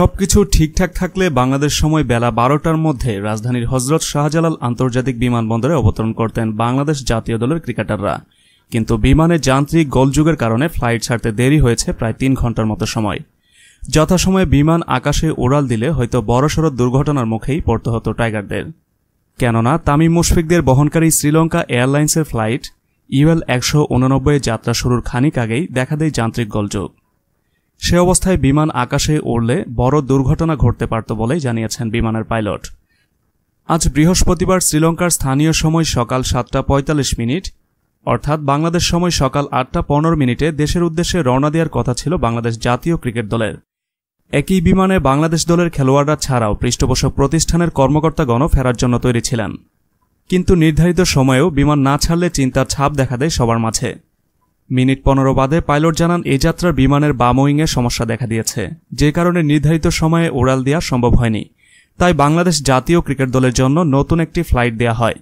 সবকিছু ঠিকঠাক থাকলে বাংলাদেশ সময় বেলা বারোটার মধ্যে রাজধানীর হজরত শাহজালাল আন্তর্জাতিক বিমানবন্দরে অবতরণ করতেন বাংলাদেশ জাতীয় দলের ক্রিকেটাররা কিন্তু বিমানে যান্ত্রিক গোলযুগের কারণে ফ্লাইট ছাড়তে দেরি হয়েছে প্রায় তিন ঘন্টার মতো সময় যথাসময়ে বিমান আকাশে ওড়াল দিলে হয়তো বড়সড় দুর্ঘটনার মুখেই পড়তে হতো টাইগারদের কেননা তামিম মুশফিকদের বহনকারী শ্রীলঙ্কা এয়ারলাইন্সের ফ্লাইট ইউএল একশো উননব্বই যাত্রা শুরুর খানিক আগেই দেখা দেয় যান্ত্রিক গোলযোগ সে অবস্থায় বিমান আকাশে উড়লে বড় দুর্ঘটনা ঘটতে পারত বলেই জানিয়েছেন বিমানের পাইলট আজ বৃহস্পতিবার শ্রীলঙ্কার স্থানীয় সময় সকাল সাতটা পঁয়তাল্লিশ মিনিট অর্থাৎ বাংলাদেশ সময় সকাল আটটা পনেরো মিনিটে দেশের উদ্দেশ্যে রওনা দেওয়ার কথা ছিল বাংলাদেশ জাতীয় ক্রিকেট দলের একই বিমানে বাংলাদেশ দলের খেলোয়াড়রা ছাড়াও পৃষ্ঠপোষক প্রতিষ্ঠানের কর্মকর্তাগণও ফেরার জন্য তৈরি ছিলেন কিন্তু নির্ধারিত সময়েও বিমান না ছাড়লে চিন্তার ছাপ দেখা দেয় সবার মাঝে মিনিট পনেরো বাদে পাইলট জানান এ যাত্রার বিমানের বামোয়িংয়ে সমস্যা দেখা দিয়েছে যে কারণে নির্ধারিত সময়ে ওড়াল দেওয়া সম্ভব হয়নি তাই বাংলাদেশ জাতীয় ক্রিকেট দলের জন্য নতুন একটি ফ্লাইট দেয়া হয়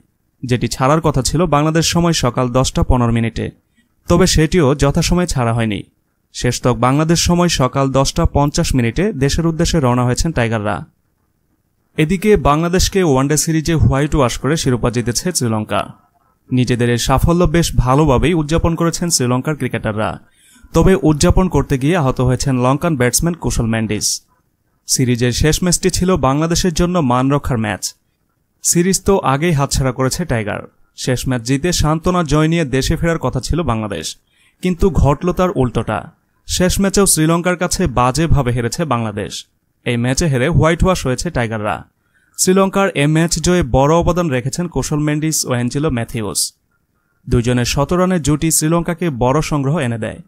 যেটি ছাড়ার কথা ছিল বাংলাদেশ সময় সকাল দশটা পনেরো মিনিটে তবে সেটিও যথাসময়ে ছাড়া হয়নি শেষতক বাংলাদেশ সময় সকাল দশটা পঞ্চাশ মিনিটে দেশের উদ্দেশ্যে রওনা হয়েছেন টাইগাররা এদিকে বাংলাদেশকে ওয়ানডে সিরিজে হোয়াইট ওয়াশ করে শিরোপা জিতেছে শ্রীলঙ্কা নিজেদের সাফল্য বেশ ভালোভাবেই উদযাপন করেছেন শ্রীলঙ্কার ক্রিকেটাররা তবে উদযাপন করতে গিয়ে আহত হয়েছেন লঙ্কান ব্যাটসম্যান কুশল ম্যান্ডিস সিরিজের শেষ ম্যাচটি ছিল বাংলাদেশের জন্য মান রক্ষার ম্যাচ সিরিজ তো আগেই হাতছাড়া করেছে টাইগার শেষ ম্যাচ জিতে সান্ত্বনা জয় নিয়ে দেশে ফেরার কথা ছিল বাংলাদেশ কিন্তু ঘটল তার উল্টোটা শেষ ম্যাচেও শ্রীলঙ্কার কাছে বাজেভাবে হেরেছে বাংলাদেশ এই ম্যাচে হেরে হোয়াইট ওয়াশ হয়েছে টাইগাররা শ্রীলঙ্কার এ ম্যাচ জয়ে বড় অবদান রেখেছেন কৌশল মেন্ডিস ও অ্যাঞ্জেলো ম্যাথিউস দুজনের শত রানের জুটি শ্রীলঙ্কাকে বড় সংগ্রহ এনে দেয়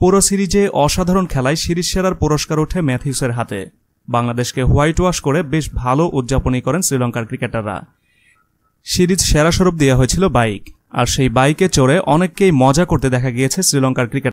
পুরো সিরিজে অসাধারণ খেলায় সিরিজ সেরার পুরস্কার ওঠে ম্যাথিউসের হাতে বাংলাদেশকে হোয়াইট ওয়াশ করে বেশ ভালো উদযাপনই করেন শ্রীলঙ্কার ক্রিকেটাররা সিরিজ সেরা স্বরূপ দেওয়া হয়েছিল বাইক আর সেই বাইকে চড়ে অনেককেই মজা করতে দেখা গিয়েছে শ্রীলঙ্কার ক্রিকেট